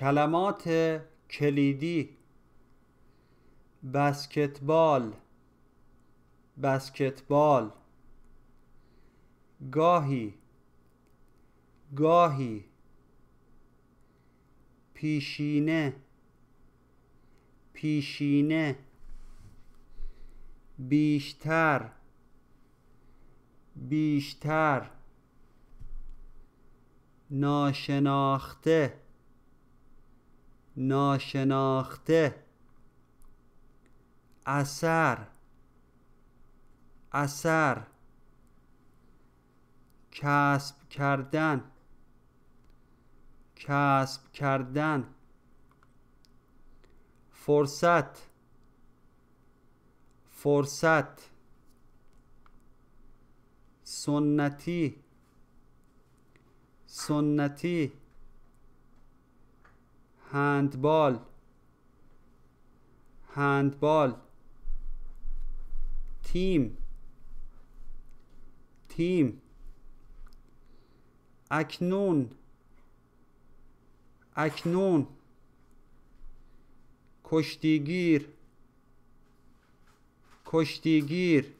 کلمات کلیدی بسکتبال بسکتبال گاهی گاهی پیشینه پیشینه بیشتر بیشتر ناشناخته ناشناخته اثر اثر کسب کردن کسب کردن فرصت فرصت سنتی سنتی هندبال هندبال تیم تیم اکنون اکنون کشتیگیر کشتیگیر